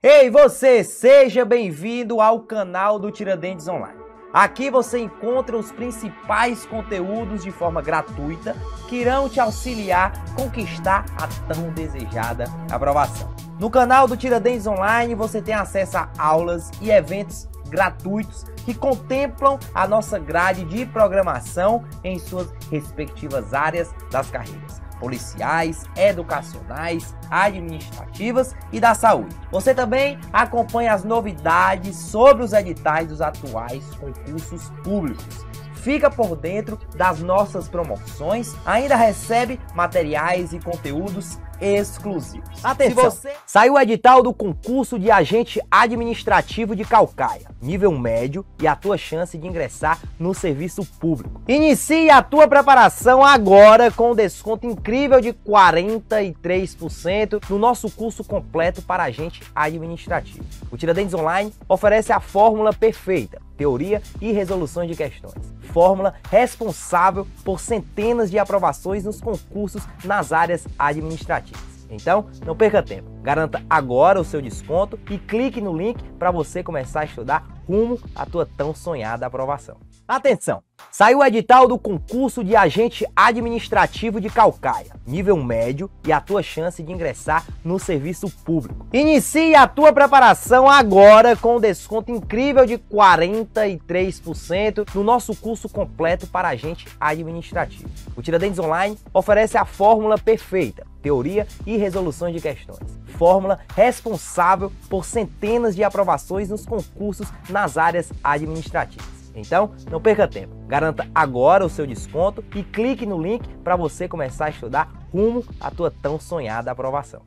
Ei você, seja bem-vindo ao canal do Tiradentes Online. Aqui você encontra os principais conteúdos de forma gratuita que irão te auxiliar a conquistar a tão desejada aprovação. No canal do Tiradentes Online você tem acesso a aulas e eventos gratuitos que contemplam a nossa grade de programação em suas respectivas áreas das carreiras policiais, educacionais, administrativas e da saúde. Você também acompanha as novidades sobre os editais dos atuais concursos públicos fica por dentro das nossas promoções, ainda recebe materiais e conteúdos exclusivos. Atenção! você... Saiu o edital do concurso de agente administrativo de Calcaia, nível médio e a tua chance de ingressar no serviço público. Inicie a tua preparação agora com um desconto incrível de 43% no nosso curso completo para agente administrativo. O Tiradentes Online oferece a fórmula perfeita teoria e resoluções de questões. Fórmula responsável por centenas de aprovações nos concursos nas áreas administrativas. Então, não perca tempo. Garanta agora o seu desconto e clique no link para você começar a estudar rumo à tua tão sonhada aprovação. Atenção! Saiu o edital do concurso de agente administrativo de Calcaia, nível médio e a tua chance de ingressar no serviço público. Inicie a tua preparação agora com um desconto incrível de 43% no nosso curso completo para agente administrativo. O Tiradentes Online oferece a fórmula perfeita teoria e resoluções de questões. Fórmula responsável por centenas de aprovações nos concursos nas áreas administrativas. Então, não perca tempo. Garanta agora o seu desconto e clique no link para você começar a estudar rumo à tua tão sonhada aprovação.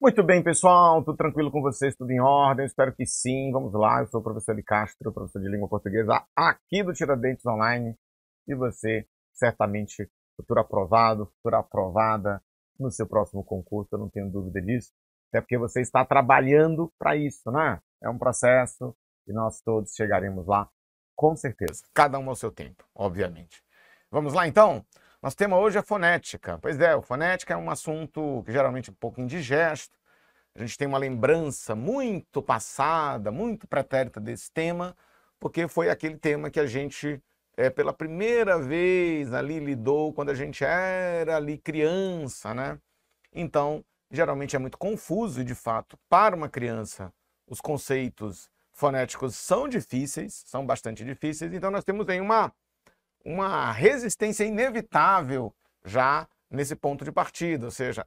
Muito bem, pessoal, tudo tranquilo com vocês? Tudo em ordem? Espero que sim. Vamos lá, eu sou o professor de Castro, professor de língua portuguesa aqui do Tiradentes Online e você certamente futuro aprovado, futura aprovada no seu próximo concurso, eu não tenho dúvida disso. Até porque você está trabalhando para isso, né? É um processo e nós todos chegaremos lá, com certeza. Cada um ao seu tempo, obviamente. Vamos lá então? Nosso tema hoje é fonética. Pois é, fonética é um assunto que geralmente é um pouco indigesto. A gente tem uma lembrança muito passada, muito pretérita desse tema, porque foi aquele tema que a gente é, pela primeira vez ali lidou quando a gente era ali criança, né? Então, geralmente é muito confuso e, de fato, para uma criança, os conceitos fonéticos são difíceis, são bastante difíceis, então nós temos aí uma, uma resistência inevitável já nesse ponto de partida, ou seja,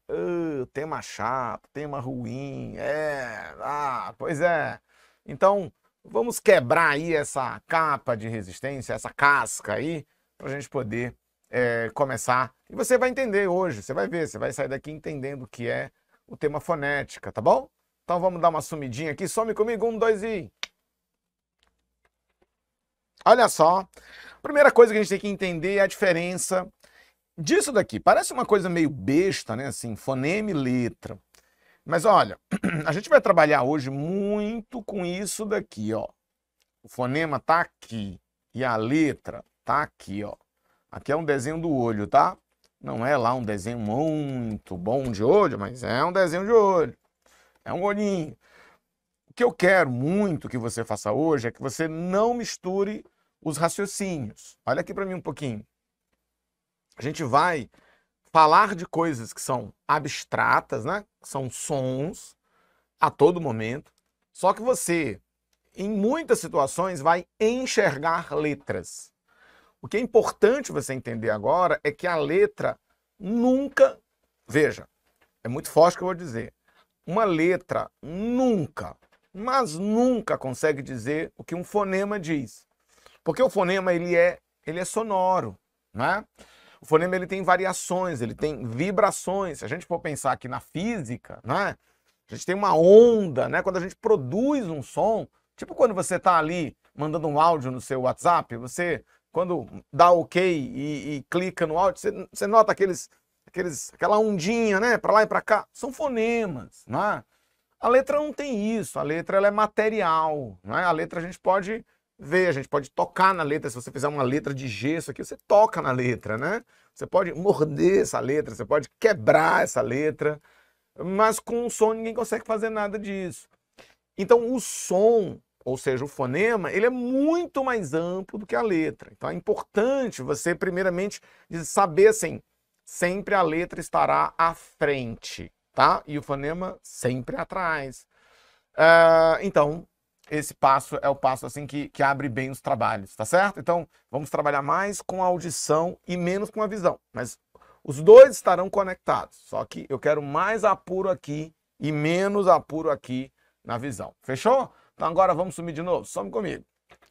tema chato, tema ruim, é, ah, pois é. Então, Vamos quebrar aí essa capa de resistência, essa casca aí, para a gente poder é, começar. E você vai entender hoje, você vai ver, você vai sair daqui entendendo o que é o tema fonética, tá bom? Então vamos dar uma sumidinha aqui. Some comigo, um, dois e. Olha só. Primeira coisa que a gente tem que entender é a diferença disso daqui. Parece uma coisa meio besta, né? Assim, fonema e letra. Mas olha, a gente vai trabalhar hoje muito com isso daqui, ó. O fonema tá aqui e a letra tá aqui, ó. Aqui é um desenho do olho, tá? Não é lá um desenho muito bom de olho, mas é um desenho de olho. É um olhinho. O que eu quero muito que você faça hoje é que você não misture os raciocínios. Olha aqui para mim um pouquinho. A gente vai falar de coisas que são abstratas, né? São sons a todo momento. Só que você, em muitas situações, vai enxergar letras. O que é importante você entender agora é que a letra nunca. Veja, é muito forte o que eu vou dizer. Uma letra nunca, mas nunca consegue dizer o que um fonema diz. Porque o fonema ele é, ele é sonoro, né? O fonema ele tem variações, ele tem vibrações. Se a gente for pensar aqui na física, né? A gente tem uma onda, né? Quando a gente produz um som, tipo quando você está ali mandando um áudio no seu WhatsApp, você quando dá OK e, e clica no áudio, você, você nota aqueles, aqueles, aquela ondinha, né? Para lá e para cá. São fonemas, né? A letra não tem isso, a letra ela é material, né? A letra a gente pode ver, a gente pode tocar na letra. Se você fizer uma letra de gesso aqui, você toca na letra, né? Você pode morder essa letra, você pode quebrar essa letra, mas com o som ninguém consegue fazer nada disso. Então o som, ou seja, o fonema, ele é muito mais amplo do que a letra. Então é importante você, primeiramente, saber assim, sempre a letra estará à frente, tá? E o fonema sempre atrás. Uh, então, esse passo é o passo assim que, que abre bem os trabalhos, tá certo? Então, vamos trabalhar mais com a audição e menos com a visão. Mas os dois estarão conectados, só que eu quero mais apuro aqui e menos apuro aqui na visão. Fechou? Então agora vamos sumir de novo. Some comigo.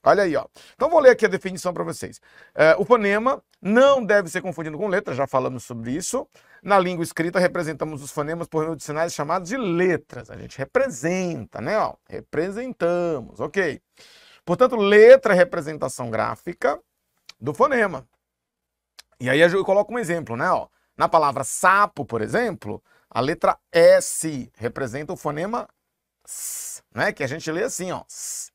Olha aí, ó. Então vou ler aqui a definição para vocês. É, o fonema não deve ser confundido com letra, já falamos sobre isso. Na língua escrita, representamos os fonemas por meio de sinais chamados de letras. A gente representa, né? Ó, representamos, ok. Portanto, letra é representação gráfica do fonema. E aí eu coloco um exemplo, né? Ó, na palavra sapo, por exemplo, a letra S representa o fonema S, né? Que a gente lê assim, ó. S.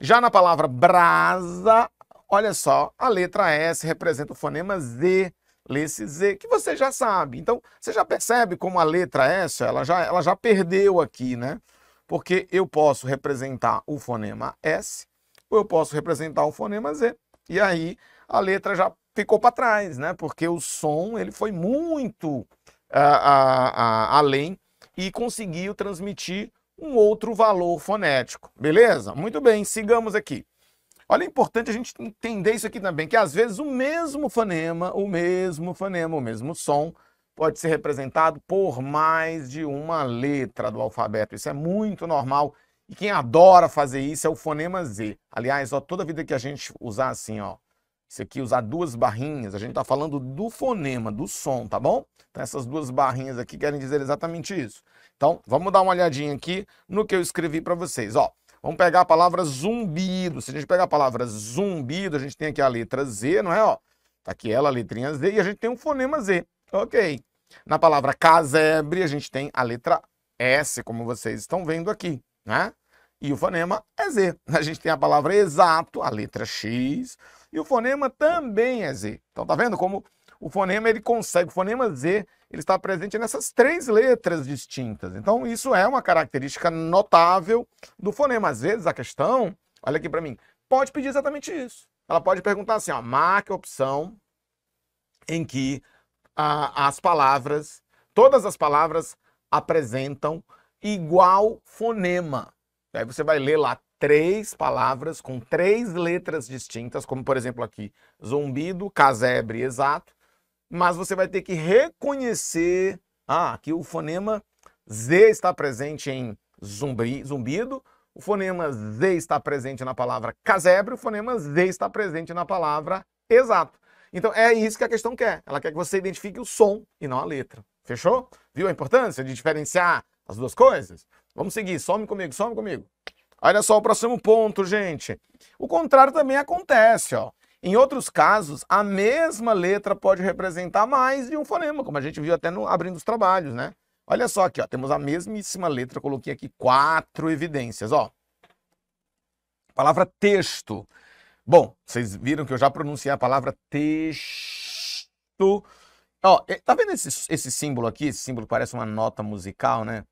Já na palavra brasa, olha só, a letra S representa o fonema Z, lê-se Z, que você já sabe. Então, você já percebe como a letra S, ela já, ela já perdeu aqui, né? Porque eu posso representar o fonema S, ou eu posso representar o fonema Z. E aí, a letra já ficou para trás, né? Porque o som, ele foi muito uh, uh, uh, além e conseguiu transmitir um outro valor fonético. Beleza? Muito bem, sigamos aqui. Olha, é importante a gente entender isso aqui também, que às vezes o mesmo fonema, o mesmo fonema, o mesmo som, pode ser representado por mais de uma letra do alfabeto. Isso é muito normal. E quem adora fazer isso é o fonema Z. Aliás, ó, toda vida que a gente usar assim, ó, isso aqui, usar duas barrinhas, a gente está falando do fonema, do som, tá bom? Então, essas duas barrinhas aqui querem dizer exatamente isso. Então, vamos dar uma olhadinha aqui no que eu escrevi para vocês, ó. Vamos pegar a palavra zumbido. Se a gente pegar a palavra zumbido, a gente tem aqui a letra Z, não é, ó? Tá aqui ela, a letrinha Z, e a gente tem um fonema Z. Ok. Na palavra casebre, a gente tem a letra S, como vocês estão vendo aqui, né? E o fonema é Z. A gente tem a palavra exato, a letra X, e o fonema também é Z. Então tá vendo como o fonema ele consegue, o fonema Z, ele está presente nessas três letras distintas. Então isso é uma característica notável do fonema. Às vezes a questão, olha aqui para mim, pode pedir exatamente isso. Ela pode perguntar assim, ó, marque a opção em que as palavras, todas as palavras apresentam igual fonema. Aí você vai ler lá três palavras com três letras distintas, como por exemplo aqui, zumbido, casebre, exato, mas você vai ter que reconhecer, ah, aqui o fonema Z está presente em zumbi, zumbido, o fonema Z está presente na palavra casebre, o fonema Z está presente na palavra exato. Então é isso que a questão quer. Ela quer que você identifique o som e não a letra. Fechou? Viu a importância de diferenciar as duas coisas? Vamos seguir, some comigo, some comigo. Olha só o próximo ponto, gente. O contrário também acontece, ó. Em outros casos, a mesma letra pode representar mais de um fonema, como a gente viu até no abrindo os trabalhos, né? Olha só aqui, ó, temos a mesmíssima letra, coloquei aqui quatro evidências, ó. Palavra texto. Bom, vocês viram que eu já pronunciei a palavra texto. Ó, é, tá vendo esse, esse símbolo aqui? Esse símbolo parece uma nota musical, né?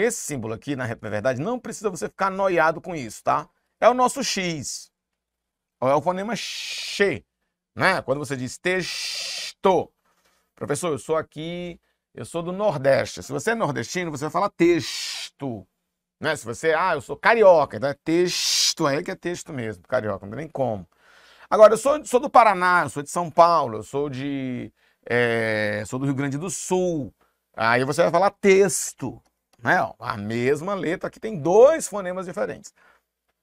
Esse símbolo aqui, na verdade, não precisa você ficar noiado com isso, tá? É o nosso X. É o fonema X, né? Quando você diz texto. Professor, eu sou aqui, eu sou do Nordeste. Se você é nordestino, você vai falar texto. Né? Se você, ah, eu sou carioca, então é texto, é que é texto mesmo, carioca, não tem nem como. Agora, eu sou, sou do Paraná, eu sou de São Paulo, eu sou de. É, sou do Rio Grande do Sul. Aí você vai falar texto. Né? A mesma letra aqui tem dois fonemas diferentes.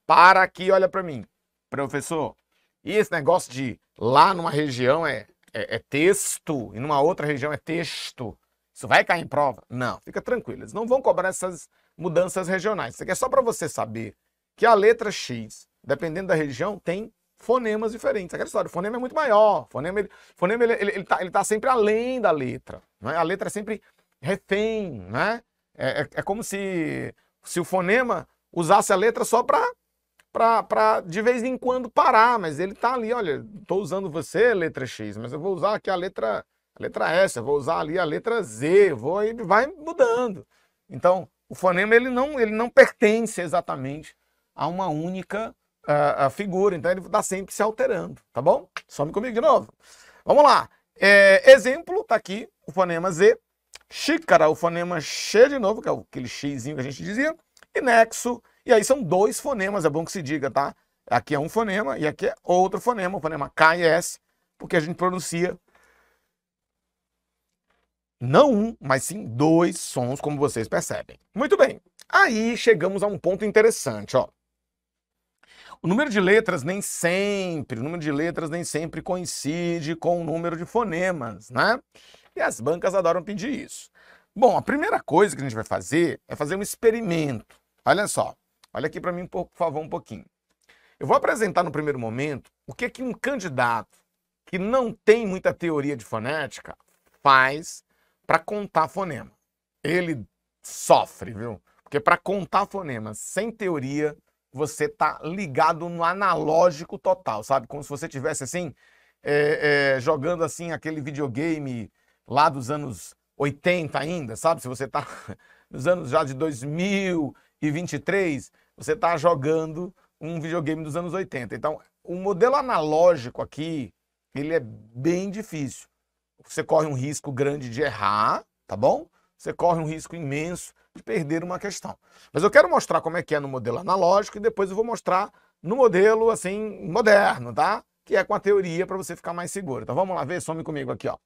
Para aqui, olha para mim. Professor, e esse negócio de lá numa região é, é, é texto e numa outra região é texto? Isso vai cair em prova? Não, fica tranquilo. Eles não vão cobrar essas mudanças regionais. Isso aqui é só para você saber que a letra X, dependendo da região, tem fonemas diferentes. Aquela história, o fonema é muito maior. O fonema, ele, fonema ele, ele, ele, tá, ele tá sempre além da letra. Né? A letra é sempre refém, né? É, é, é como se, se o fonema usasse a letra só para para de vez em quando parar, mas ele tá ali, olha, estou usando você, letra X, mas eu vou usar aqui a letra, a letra S, eu vou usar ali a letra Z, vou ele vai mudando. Então, o fonema ele não, ele não pertence exatamente a uma única a figura, então ele está sempre se alterando, tá bom? Some comigo de novo. Vamos lá. É, exemplo, tá aqui o fonema Z, xícara, o fonema x de novo, que é aquele xizinho que a gente dizia, e nexo, e aí são dois fonemas, é bom que se diga, tá? Aqui é um fonema e aqui é outro fonema, o fonema K e S, porque a gente pronuncia não um, mas sim dois sons, como vocês percebem. Muito bem, aí chegamos a um ponto interessante, ó. O número de letras nem sempre, o número de letras nem sempre coincide com o número de fonemas, né? E as bancas adoram pedir isso. Bom, a primeira coisa que a gente vai fazer é fazer um experimento. Olha só, olha aqui para mim, por favor, um pouquinho. Eu vou apresentar no primeiro momento o que, é que um candidato que não tem muita teoria de fonética faz para contar fonema. Ele sofre, viu? Porque para contar fonema sem teoria, você tá ligado no analógico total, sabe? Como se você tivesse assim, é, é, jogando assim aquele videogame lá dos anos 80 ainda, sabe? Se você está nos anos já de 2023, você está jogando um videogame dos anos 80. Então, o modelo analógico aqui, ele é bem difícil. Você corre um risco grande de errar, tá bom? Você corre um risco imenso de perder uma questão. Mas eu quero mostrar como é que é no modelo analógico e depois eu vou mostrar no modelo, assim, moderno, tá? que é com a teoria para você ficar mais seguro. Então vamos lá ver, some comigo aqui. Ó.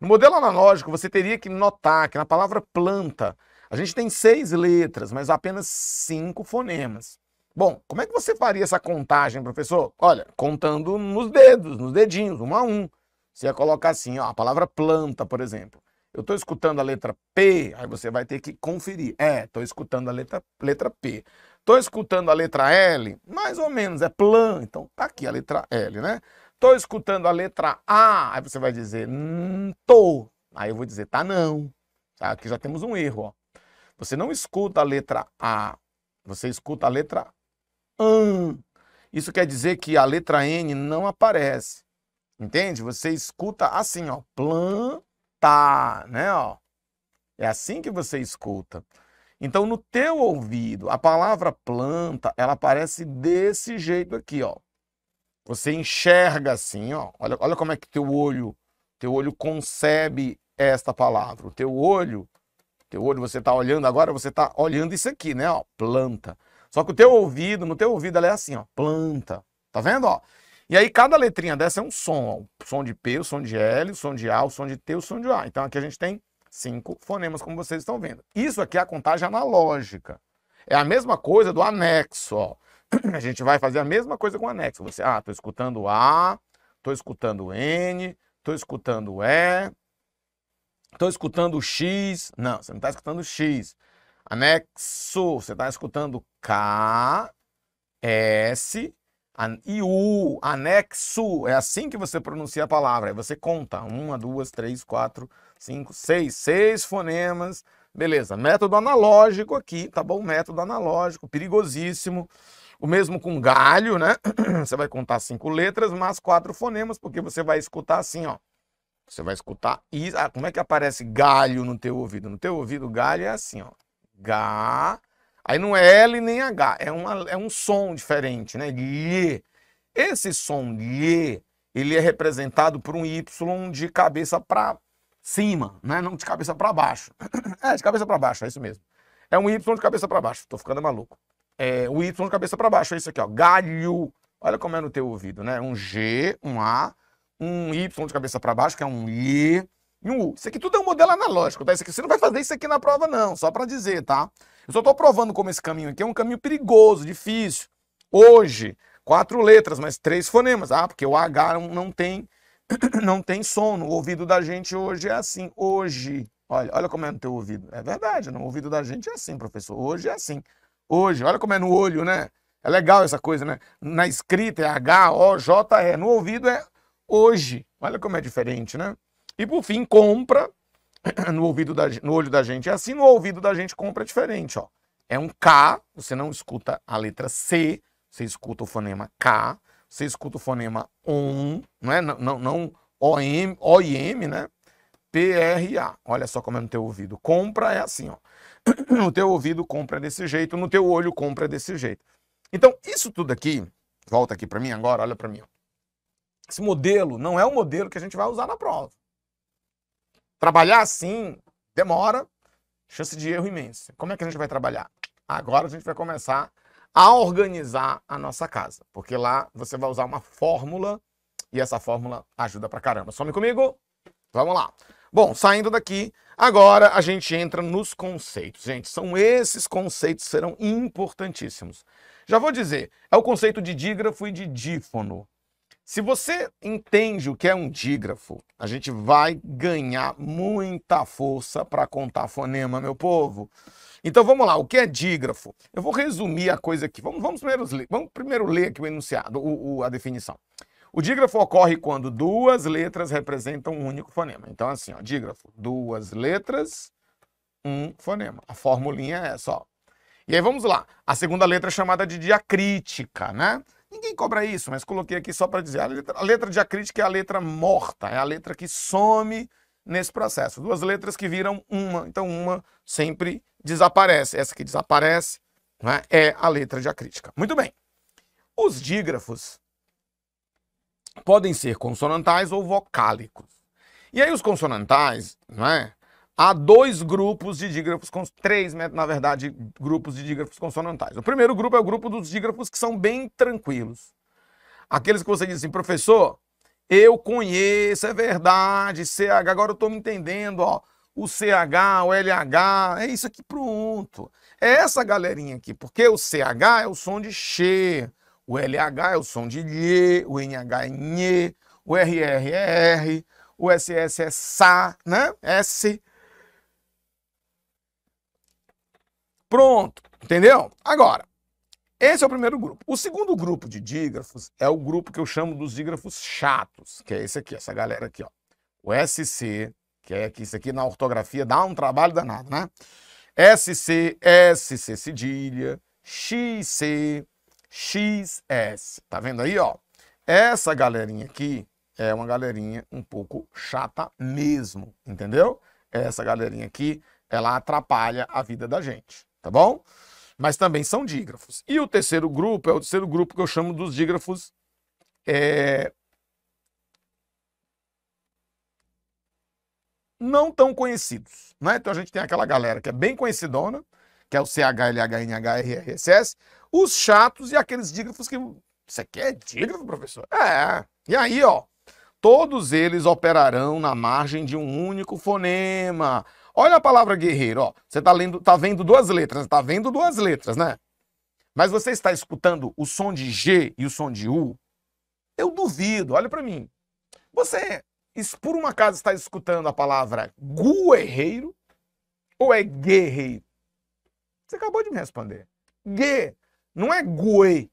No modelo analógico, você teria que notar que na palavra planta, a gente tem seis letras, mas apenas cinco fonemas. Bom, como é que você faria essa contagem, professor? Olha, contando nos dedos, nos dedinhos, um a um. Você ia colocar assim, ó, a palavra planta, por exemplo. Eu estou escutando a letra P, aí você vai ter que conferir. É, estou escutando a letra, letra P. Estou escutando a letra L, mais ou menos, é plan, então tá aqui a letra L, né? Estou escutando a letra A, aí você vai dizer, tô. Aí eu vou dizer, tá não. Tá, aqui já temos um erro, ó. Você não escuta a letra A, você escuta a letra AN. Isso quer dizer que a letra N não aparece. Entende? Você escuta assim, ó, plantar, né, ó. É assim que você escuta. Então, no teu ouvido, a palavra planta, ela aparece desse jeito aqui, ó. Você enxerga assim, ó. Olha, olha como é que teu olho, teu olho concebe esta palavra. O teu olho, teu olho você está olhando agora, você está olhando isso aqui, né, ó, planta. Só que o teu ouvido, no teu ouvido ela é assim, ó, planta. Tá vendo, ó? E aí cada letrinha dessa é um som, ó. O som de P, o som de L, o som de A, o som de T, o som de A. Então aqui a gente tem cinco fonemas, como vocês estão vendo. Isso aqui é a contagem analógica. É a mesma coisa do anexo, ó. A gente vai fazer a mesma coisa com o anexo. Você, ah, estou escutando A, estou escutando N, estou escutando E, estou escutando X. Não, você não está escutando X. Anexo, você está escutando K, S e U, anexo. É assim que você pronuncia a palavra. Aí você conta. Uma, duas, três, quatro, cinco, seis, seis fonemas. Beleza, método analógico aqui, tá bom? Método analógico, perigosíssimo. O mesmo com galho, né? Você vai contar cinco letras, mais quatro fonemas, porque você vai escutar assim, ó. Você vai escutar Ah, como é que aparece galho no teu ouvido? No teu ouvido, galho é assim, ó. Gá. Aí não é L nem H, é, uma, é um som diferente, né? Lê. Esse som lê, ele é representado por um Y de cabeça para cima, né? não de cabeça para baixo. É, de cabeça para baixo, é isso mesmo. É um Y de cabeça para baixo, tô ficando maluco. É o Y de cabeça para baixo, é isso aqui, ó, galho. Olha como é no teu ouvido, né? Um G, um A, um Y de cabeça para baixo, que é um I, e um U. Isso aqui tudo é um modelo analógico, tá? Isso aqui, você não vai fazer isso aqui na prova não, só para dizer, tá? Eu só tô provando como esse caminho aqui é um caminho perigoso, difícil. Hoje, quatro letras, mas três fonemas. Ah, porque o H não tem não tem sono. O ouvido da gente hoje é assim. Hoje, olha, olha como é no teu ouvido. É verdade, no ouvido da gente é assim, professor. Hoje é assim. Hoje, olha como é no olho, né? É legal essa coisa, né? Na escrita é H, O, J, E. No ouvido é hoje. Olha como é diferente, né? E por fim, compra. No, ouvido da, no olho da gente é assim, no ouvido da gente compra é diferente, ó. É um K, você não escuta a letra C, você escuta o fonema K você escuta o fonema OM, não é? Não, não, não OM, OIM, né? PRA. Olha só como é no teu ouvido. Compra é assim, ó. No teu ouvido compra desse jeito, no teu olho compra desse jeito. Então, isso tudo aqui, volta aqui para mim agora, olha para mim. Ó. Esse modelo não é o modelo que a gente vai usar na prova. Trabalhar assim demora, chance de erro imensa. Como é que a gente vai trabalhar? Agora a gente vai começar a organizar a nossa casa, porque lá você vai usar uma fórmula e essa fórmula ajuda pra caramba. Some comigo? Vamos lá. Bom, saindo daqui, agora a gente entra nos conceitos. Gente, são esses conceitos que serão importantíssimos. Já vou dizer, é o conceito de dígrafo e de dífono. Se você entende o que é um dígrafo, a gente vai ganhar muita força para contar fonema, meu povo. Então vamos lá, o que é dígrafo? Eu vou resumir a coisa aqui. Vamos, vamos, primeiro, ler, vamos primeiro ler aqui o enunciado, o, o, a definição. O dígrafo ocorre quando duas letras representam um único fonema. Então, assim, ó, dígrafo, duas letras, um fonema. A formulinha é essa, ó. E aí vamos lá. A segunda letra é chamada de diacrítica, né? Ninguém cobra isso, mas coloquei aqui só para dizer. A letra, a letra diacrítica é a letra morta, é a letra que some nesse processo. Duas letras que viram uma, então uma sempre desaparece. Essa que desaparece né, é a letra diacrítica. Muito bem. Os dígrafos podem ser consonantais ou vocálicos. E aí os consonantais, né, há dois grupos de dígrafos, três, na verdade, grupos de dígrafos consonantais. O primeiro grupo é o grupo dos dígrafos que são bem tranquilos. Aqueles que você diz assim, professor, eu conheço, é verdade, CH, agora eu estou me entendendo, ó. O CH, o LH, é isso aqui, pronto. É essa galerinha aqui, porque o CH é o som de che, o LH é o som de lhe, o NH é nhe, o RR é R, o SS é sa, né? S. Pronto, entendeu? Agora, esse é o primeiro grupo. O segundo grupo de dígrafos é o grupo que eu chamo dos dígrafos chatos, que é esse aqui, essa galera aqui, ó. O SC, que é que isso aqui na ortografia dá um trabalho danado, né? SC, SC cedilha, XC, XS. Tá vendo aí, ó? Essa galerinha aqui é uma galerinha um pouco chata mesmo, entendeu? Essa galerinha aqui, ela atrapalha a vida da gente, tá bom? mas também são dígrafos. E o terceiro grupo é o terceiro grupo que eu chamo dos dígrafos é... não tão conhecidos. Né? Então a gente tem aquela galera que é bem conhecidona, que é o CHLHNHRSS, os chatos e aqueles dígrafos que. Você quer dígrafo, professor? É. E aí, ó, todos eles operarão na margem de um único fonema. Olha a palavra guerreiro, ó. Você está lendo, tá vendo duas letras, está vendo duas letras, né? Mas você está escutando o som de G e o som de U? Eu duvido, olha para mim. Você, por uma casa está escutando a palavra guerreiro ou é guerreiro? Você acabou de me responder. Gue, não é gue,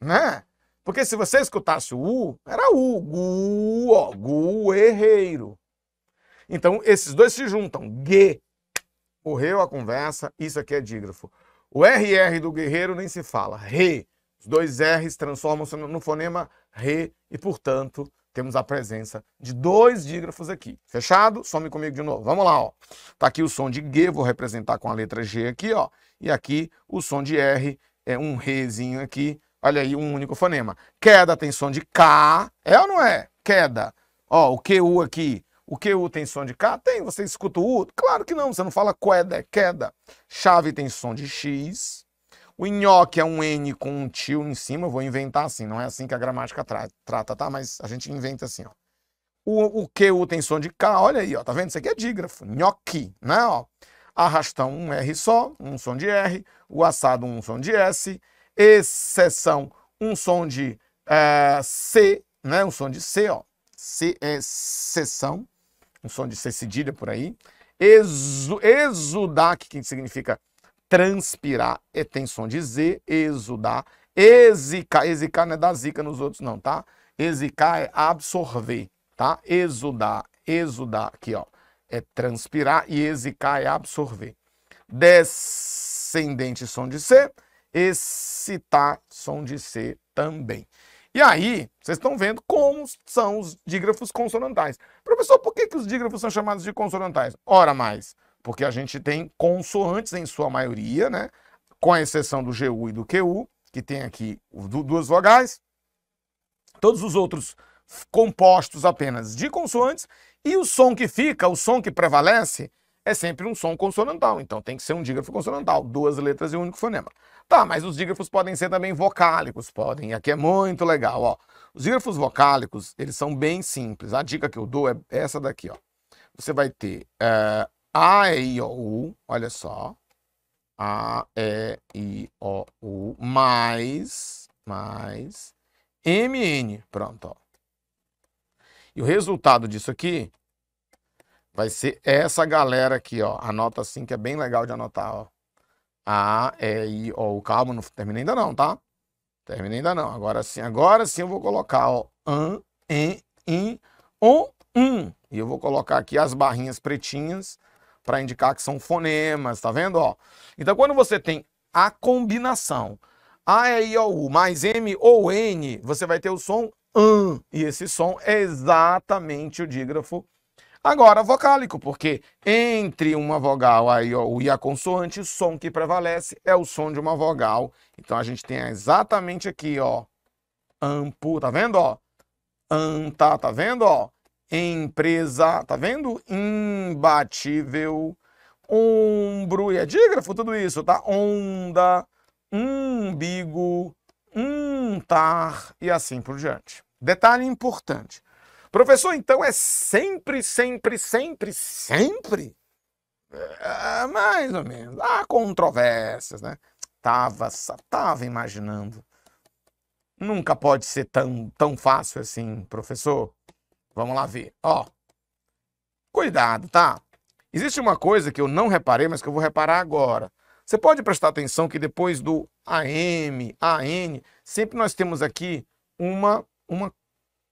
né? Porque se você escutasse o U, era U, gu, ó, guerreiro. Então, esses dois se juntam. G. Morreu a conversa, isso aqui é dígrafo. O RR do guerreiro nem se fala. Re. Os dois R's transformam-se no fonema re e, portanto, temos a presença de dois dígrafos aqui. Fechado? Some comigo de novo. Vamos lá, ó. Tá aqui o som de G, vou representar com a letra G aqui, ó. E aqui o som de R, é um rezinho aqui. Olha aí, um único fonema. Queda tem som de K. É ou não é? Queda. Ó, o QU aqui o QU tem som de K? Tem. Você escuta o U? Claro que não. Você não fala queda, é queda. Chave tem som de X. O nhoque é um N com um tio em cima. Eu vou inventar assim. Não é assim que a gramática tra trata, tá? Mas a gente inventa assim, ó. O, o tem som de K. Olha aí, ó. Tá vendo? Isso aqui é dígrafo. Nhoque, né? Ó. Arrastão, um R só, um som de R. O assado, um som de S. Exceção, um som de é, C, né? Um som de C, ó. C é exceção um som de cedilha por aí. Exu, exudar, que significa transpirar, e tem som de Z, exudar. Exicar, exicar não é dar zica nos outros não, tá? Exicar é absorver, tá? Exudar, exudar, aqui ó, é transpirar e exicar é absorver. Descendente, som de C, excitar, som de C também. E aí, vocês estão vendo como são os dígrafos consonantais. Professor, por que, que os dígrafos são chamados de consonantais? Ora mais, porque a gente tem consoantes em sua maioria, né? Com a exceção do GU e do QU, que tem aqui duas vogais. Todos os outros compostos apenas de consoantes. E o som que fica, o som que prevalece, é sempre um som consonantal. Então tem que ser um dígrafo consonantal, duas letras e um único fonema. Tá, mas os dígrafos podem ser também vocálicos, podem. Aqui é muito legal, ó. Os dígrafos vocálicos, eles são bem simples. A dica que eu dou é essa daqui, ó. Você vai ter é, A, E, I, O, U, olha só. A, E, I, O, U, mais, mais, M, N. Pronto, ó. E o resultado disso aqui vai ser essa galera aqui, ó. Anota assim, que é bem legal de anotar, ó. A, E, I, O. Calma, não terminei ainda não, tá? Terminei ainda não. Agora sim, agora sim eu vou colocar, ó. An, en, in, o, um. E eu vou colocar aqui as barrinhas pretinhas para indicar que são fonemas, tá vendo, ó? Então, quando você tem a combinação A, E, I, O, U, mais M ou N, você vai ter o som AN. E esse som é exatamente o dígrafo Agora, vocálico, porque entre uma vogal aí, ó, e a consoante, o som que prevalece é o som de uma vogal. Então a gente tem exatamente aqui, ó, ampu, tá vendo, ó? Anta, tá vendo, ó? Empresa, tá vendo? Imbatível, ombro, e é dígrafo tudo isso, tá? Onda, umbigo, untar e assim por diante. Detalhe importante. Professor, então é sempre, sempre, sempre, sempre? É, mais ou menos. Há controvérsias, né? Tava, tava imaginando. Nunca pode ser tão, tão fácil assim, professor. Vamos lá ver. Ó, cuidado, tá? Existe uma coisa que eu não reparei, mas que eu vou reparar agora. Você pode prestar atenção que depois do AM, AN, sempre nós temos aqui uma, uma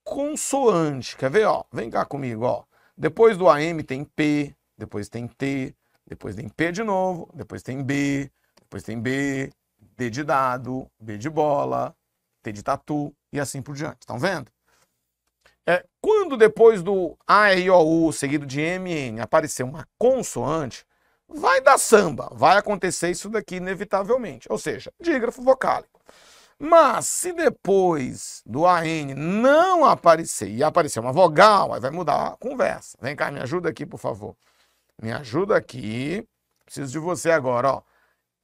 consoante. Quer ver? Ó? Vem cá comigo. Ó. Depois do AM tem P, depois tem T, depois tem P de novo, depois tem B, depois tem B, D de dado, B de bola, T de tatu e assim por diante. Estão vendo? É, quando depois do A, E, O, U, seguido de M, N, aparecer uma consoante, vai dar samba, vai acontecer isso daqui inevitavelmente, ou seja, dígrafo vocálico. Mas se depois do AN não aparecer, e aparecer uma vogal, aí vai mudar a conversa. Vem cá, me ajuda aqui, por favor. Me ajuda aqui. Preciso de você agora, ó.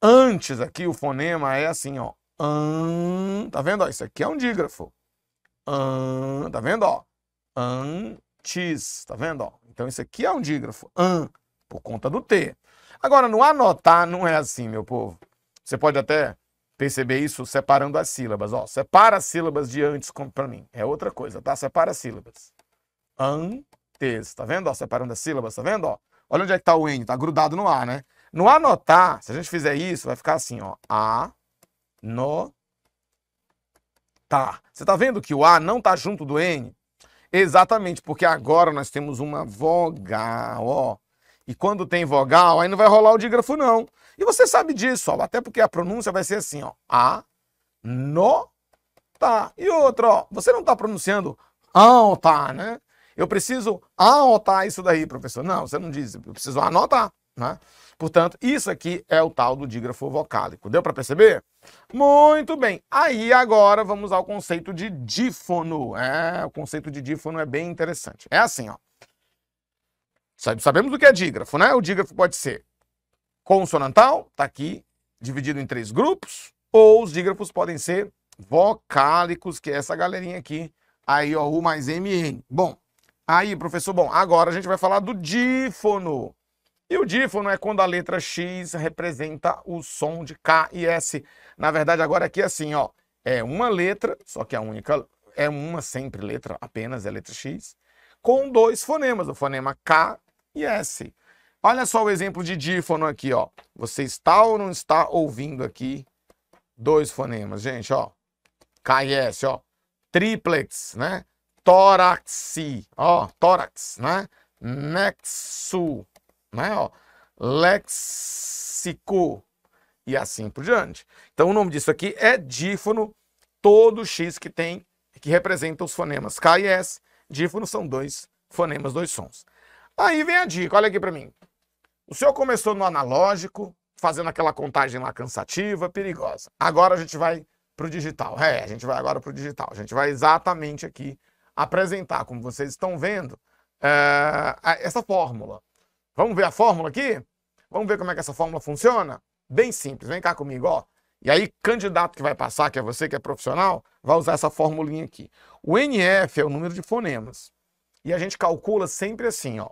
Antes aqui o fonema é assim, ó. An, tá vendo? isso aqui é um dígrafo. An, tá vendo? Ó. Antes, tá vendo? Ó. Então isso aqui é um dígrafo. An, por conta do T. Agora, no anotar não é assim, meu povo. Você pode até perceber isso separando as sílabas. Ó, separa as sílabas de antes para mim. É outra coisa, tá? Separa as sílabas. Antes, tá vendo? Ó, separando as sílabas, tá vendo? Ó, olha onde é que tá o N, tá grudado no A, né? No anotar, se a gente fizer isso, vai ficar assim, ó. A, no, tá. Você tá vendo que o A não tá junto do N? Exatamente, porque agora nós temos uma vogal, ó. E quando tem vogal, aí não vai rolar o dígrafo, não. E você sabe disso, ó, até porque a pronúncia vai ser assim, ó. A, no, tá. E outra, ó, você não está pronunciando anotar, né? Eu preciso anotar isso daí, professor. Não, você não diz, eu preciso anotar, né? Portanto, isso aqui é o tal do dígrafo vocálico. Deu para perceber? Muito bem. Aí agora vamos ao conceito de dífono. É, o conceito de dífono é bem interessante. É assim, ó. Sabemos o que é dígrafo, né? O dígrafo pode ser consonantal, está aqui dividido em três grupos, ou os dígrafos podem ser vocálicos, que é essa galerinha aqui, aí ó, U mais MN. Bom, aí, professor, bom, agora a gente vai falar do dífono. E o dífono é quando a letra X representa o som de K e S. Na verdade, agora aqui é assim, ó, é uma letra, só que a única, é uma sempre letra, apenas é letra X, com dois fonemas, o fonema K e S. Olha só o exemplo de dífono aqui, ó. Você está ou não está ouvindo aqui dois fonemas, gente, ó. KS, ó. Triplex, né? Toraxi, ó. Tórax, né? Nexu, né, ó. Lexico e assim por diante. Então o nome disso aqui é dífono, todo X que tem, que representa os fonemas K e S. Dífono são dois fonemas, dois sons. Aí vem a dica, olha aqui para mim. O senhor começou no analógico, fazendo aquela contagem lá cansativa, perigosa. Agora a gente vai para o digital. É, a gente vai agora para o digital. A gente vai exatamente aqui apresentar, como vocês estão vendo, é, essa fórmula. Vamos ver a fórmula aqui? Vamos ver como é que essa fórmula funciona? Bem simples, vem cá comigo, ó. E aí, candidato que vai passar, que é você que é profissional, vai usar essa formulinha aqui. O NF é o número de fonemas. E a gente calcula sempre assim, ó.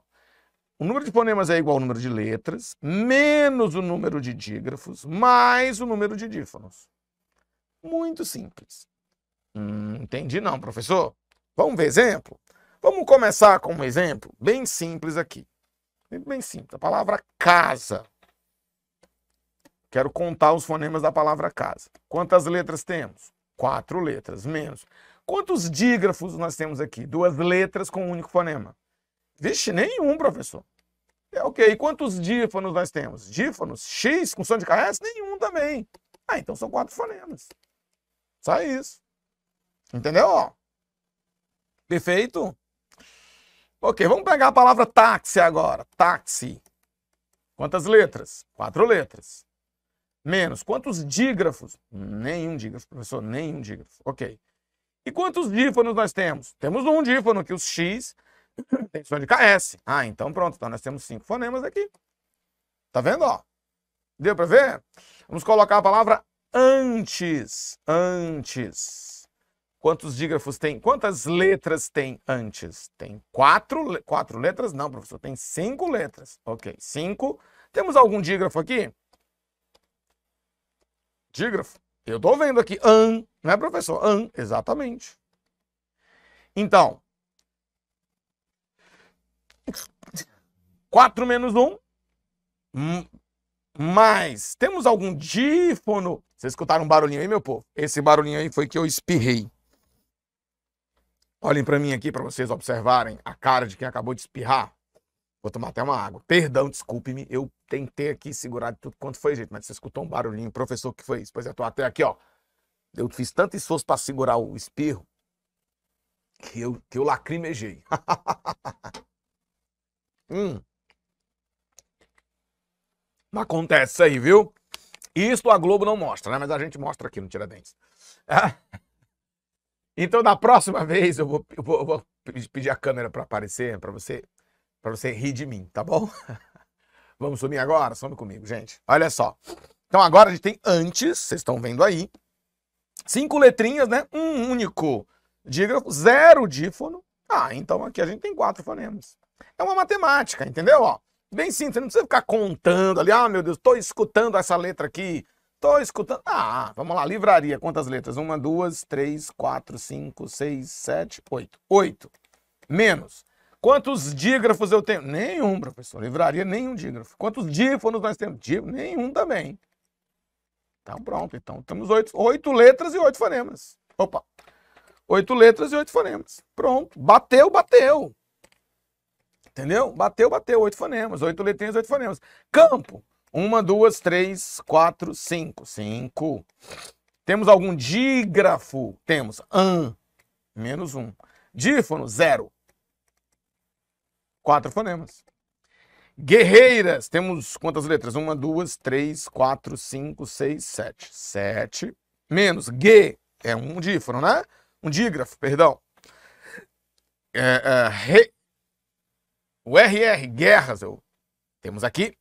O número de fonemas é igual ao número de letras, menos o número de dígrafos, mais o número de dífonos. Muito simples. Hum, entendi não, professor. Vamos ver exemplo? Vamos começar com um exemplo bem simples aqui. Bem simples. A palavra casa. Quero contar os fonemas da palavra casa. Quantas letras temos? Quatro letras, menos. Quantos dígrafos nós temos aqui? Duas letras com um único fonema. Vixe, nenhum, professor. É ok. E quantos dífonos nós temos? Dífonos? X com som de KS? Nenhum também. Ah, então são quatro fonemas. Só isso. Entendeu? Perfeito? Ok, vamos pegar a palavra táxi agora. Táxi. Quantas letras? Quatro letras. Menos. Quantos dígrafos? Nenhum dígrafo, professor, nenhum dígrafo. Ok. E quantos dífonos nós temos? Temos um dífono que os X. tem som de KS. Ah, então pronto. Então nós temos cinco fonemas aqui. Tá vendo, ó? Deu para ver? Vamos colocar a palavra antes. Antes. Quantos dígrafos tem? Quantas letras tem antes? Tem quatro, quatro letras? Não, professor, tem cinco letras. Ok, cinco. Temos algum dígrafo aqui? Dígrafo? Eu tô vendo aqui an, não é, professor? An, exatamente. Então, 4 menos 1, mais. Temos algum dífono? Vocês escutaram um barulhinho aí, meu povo? Esse barulhinho aí foi que eu espirrei. Olhem para mim aqui para vocês observarem a cara de quem acabou de espirrar. Vou tomar até uma água. Perdão, desculpe-me. Eu tentei aqui segurar de tudo quanto foi jeito, mas você escutou um barulhinho. Professor, que foi isso? Pois é, tô até aqui, ó. Eu fiz tanto esforço para segurar o espirro que eu, que eu lacrimejei. Hum. Não acontece isso aí, viu? Isso a Globo não mostra, né? Mas a gente mostra aqui no Tiradentes. Ah. Então, da próxima vez, eu vou, eu vou, eu vou pedir a câmera para aparecer, para você, pra você rir de mim, tá bom? Vamos sumir agora? Some comigo, gente. Olha só. Então, agora a gente tem antes, vocês estão vendo aí. Cinco letrinhas, né? Um único dígrafo, zero dífono. Ah, então aqui a gente tem quatro fonemas. É uma matemática, entendeu? Ó, bem simples, não precisa ficar contando ali, ah, meu Deus, estou escutando essa letra aqui, estou escutando. Ah, vamos lá, livraria, quantas letras? Uma, duas, três, quatro, cinco, seis, sete, oito. Oito. Menos. Quantos dígrafos eu tenho? Nenhum, professor. Livraria, nenhum dígrafo. Quantos dífonos nós temos? Dí... Nenhum também. Então, pronto. Então, temos oito, oito letras e oito fonemas. Opa! Oito letras e oito fonemas. Pronto. Bateu, bateu. Entendeu? Bateu, bateu. Oito fonemas. Oito letrinhas, oito fonemas. Campo. Uma, duas, três, quatro, cinco. Cinco. Temos algum dígrafo? Temos. An. Menos um. Dífono, zero. Quatro fonemas. Guerreiras. Temos quantas letras? Uma, duas, três, quatro, cinco, seis, sete. Sete. Menos. G. É um dífono, né? Um dígrafo, perdão. É, é, re, o RR Guerras, eu... temos aqui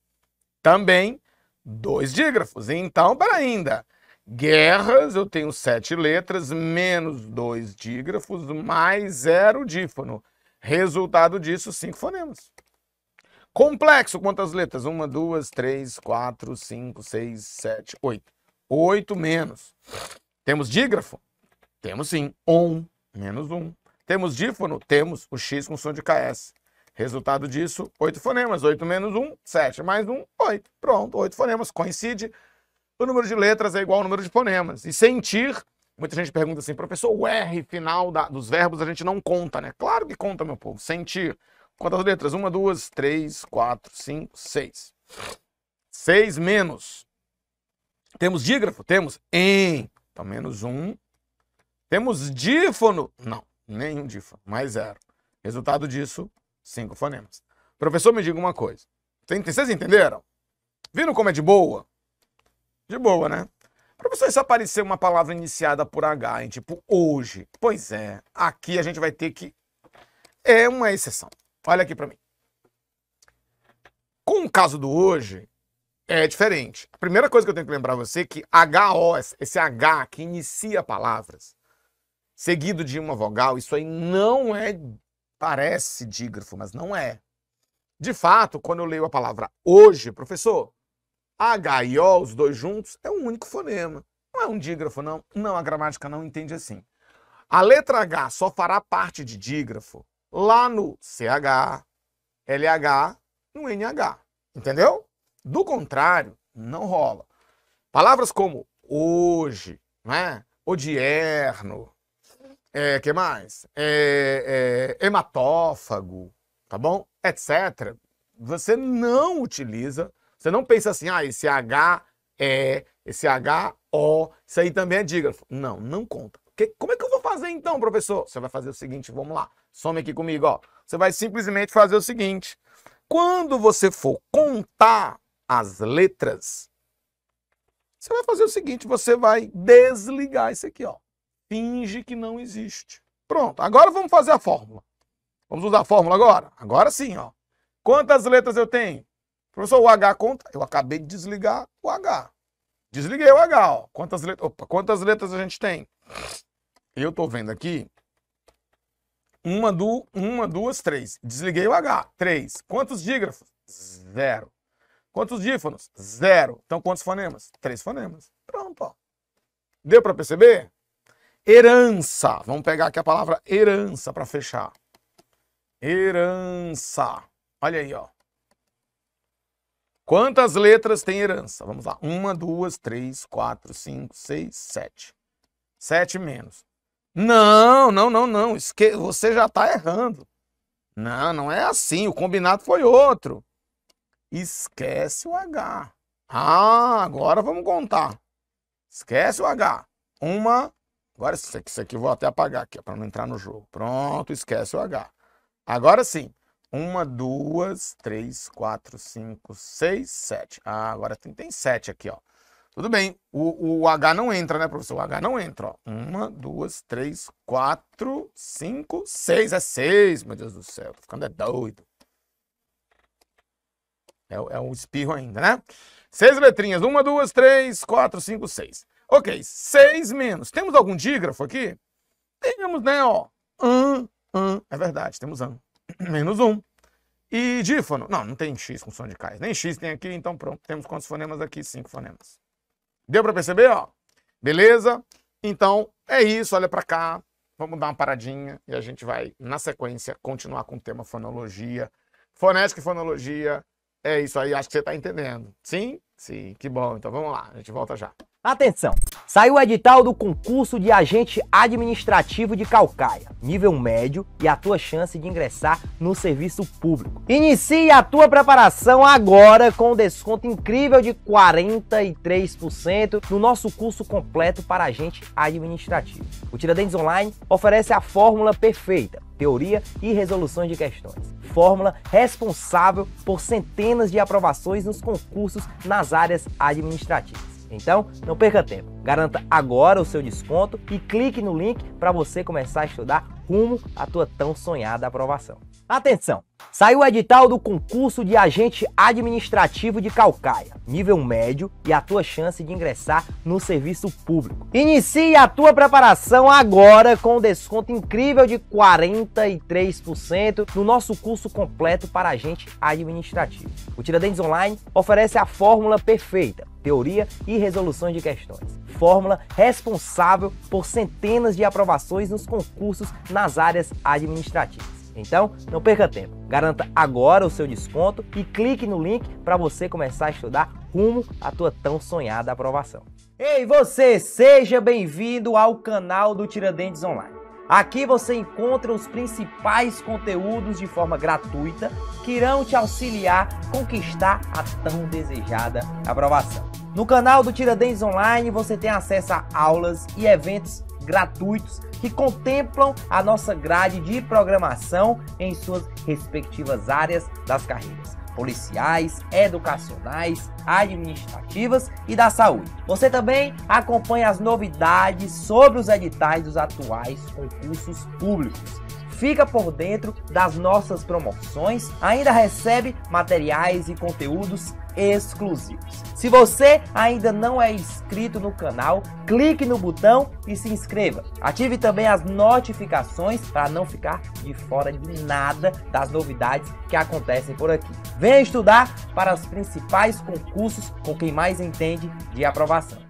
também dois dígrafos. Então, para ainda, guerras, eu tenho sete letras, menos dois dígrafos, mais zero dífono. Resultado disso, cinco fonemas. Complexo, quantas letras? Uma, duas, três, quatro, cinco, seis, sete, oito. Oito menos. Temos dígrafo? Temos sim. Um, menos um. Temos dífono? Temos o X com som de KS. Resultado disso, oito fonemas. oito menos um sete mais um oito Pronto, oito fonemas. Coincide. O número de letras é igual ao número de fonemas. E sentir, muita gente pergunta assim, professor, o R final da, dos verbos a gente não conta, né? Claro que conta, meu povo. Sentir. Quantas letras? Uma, duas, três, quatro, cinco, seis. Seis menos. Temos dígrafo? Temos em. Então, menos um. Temos dífono? Não, nenhum dífono, mais zero. Resultado disso, Cinco fonemas. Professor, me diga uma coisa. Vocês entenderam? Viram como é de boa? De boa, né? Professor, se aparecer uma palavra iniciada por H, tipo hoje, pois é, aqui a gente vai ter que. É uma exceção. Olha aqui para mim. Com o caso do hoje, é diferente. A primeira coisa que eu tenho que lembrar você é que HO, esse H que inicia palavras, seguido de uma vogal, isso aí não é Parece dígrafo, mas não é. De fato, quando eu leio a palavra hoje, professor, H e O, os dois juntos, é um único fonema. Não é um dígrafo, não. Não, a gramática não entende assim. A letra H só fará parte de dígrafo lá no CH, LH, no NH. Entendeu? Do contrário, não rola. Palavras como hoje, né? O dierno, é, que mais? É, é, hematófago, tá bom? Etc. Você não utiliza, você não pensa assim, ah, esse H é, esse HO, isso aí também é dígrafo. Não, não conta. Que, como é que eu vou fazer então, professor? Você vai fazer o seguinte, vamos lá, some aqui comigo, ó. Você vai simplesmente fazer o seguinte: quando você for contar as letras, você vai fazer o seguinte, você vai desligar isso aqui, ó finge que não existe. Pronto, agora vamos fazer a fórmula. Vamos usar a fórmula agora? Agora sim, ó. Quantas letras eu tenho? Professor, o H conta. Eu acabei de desligar o H. Desliguei o H, ó. Quantas letras, Opa, quantas letras a gente tem? Eu tô vendo aqui. Uma, du... uma, duas, três. Desliguei o H. Três. Quantos dígrafos? Zero. Quantos dífonos? Zero. Então, quantos fonemas? Três fonemas. Pronto, ó. Deu para perceber? herança. Vamos pegar aqui a palavra herança para fechar. Herança. Olha aí, ó. Quantas letras tem herança? Vamos lá. Uma, duas, três, quatro, cinco, seis, sete. Sete menos. Não, não, não, não. Esque... Você já está errando. Não, não é assim. O combinado foi outro. Esquece o H. Ah, agora vamos contar. Esquece o H. Uma, Agora isso aqui, isso aqui eu vou até apagar aqui, para não entrar no jogo. Pronto, esquece o H. Agora sim. Uma, duas, três, quatro, cinco, seis, sete. Ah, agora tem, tem sete aqui, ó. Tudo bem. O, o H não entra, né, professor? O H não entra, ó. Uma, duas, três, quatro, cinco, seis. É seis, meu Deus do céu. Tô ficando é doido. É, é um espirro ainda, né? Seis letrinhas. Uma, duas, três, quatro, cinco, seis. Ok, 6 menos. Temos algum dígrafo aqui? Temos, né, ó. An, an. É verdade, temos an. Menos 1. Um. E dífono? Não, não tem x com som de cais. Nem x tem aqui, então pronto. Temos quantos fonemas aqui? Cinco fonemas. Deu para perceber, ó? Beleza? Então, é isso. Olha para cá. Vamos dar uma paradinha e a gente vai, na sequência, continuar com o tema fonologia. Fonética e fonologia. É isso aí. Acho que você está entendendo. Sim? Sim. Que bom. Então, vamos lá. A gente volta já. Atenção! Saiu o edital do concurso de agente administrativo de Calcaia, nível médio e a tua chance de ingressar no serviço público. Inicie a tua preparação agora com um desconto incrível de 43% no nosso curso completo para agente administrativo. O Tiradentes Online oferece a fórmula perfeita, teoria e resoluções de questões fórmula responsável por centenas de aprovações nos concursos nas áreas administrativas. Então, não perca tempo. Garanta agora o seu desconto e clique no link para você começar a estudar rumo à tua tão sonhada aprovação. Atenção! Saiu o edital do concurso de agente administrativo de Calcaia, nível médio e a tua chance de ingressar no serviço público. Inicie a tua preparação agora com um desconto incrível de 43% no nosso curso completo para agente administrativo. O Tiradentes Online oferece a fórmula perfeita teoria e resoluções de questões. Fórmula responsável por centenas de aprovações nos concursos nas áreas administrativas. Então, não perca tempo. Garanta agora o seu desconto e clique no link para você começar a estudar rumo à tua tão sonhada aprovação. Ei, você, seja bem-vindo ao canal do Tiradentes Online. Aqui você encontra os principais conteúdos de forma gratuita que irão te auxiliar a conquistar a tão desejada aprovação. No canal do Tiradentes Online você tem acesso a aulas e eventos gratuitos que contemplam a nossa grade de programação em suas respectivas áreas das carreiras policiais, educacionais, administrativas e da saúde. Você também acompanha as novidades sobre os editais dos atuais concursos públicos fica por dentro das nossas promoções, ainda recebe materiais e conteúdos exclusivos. Se você ainda não é inscrito no canal, clique no botão e se inscreva. Ative também as notificações para não ficar de fora de nada das novidades que acontecem por aqui. Venha estudar para os principais concursos com quem mais entende de aprovação.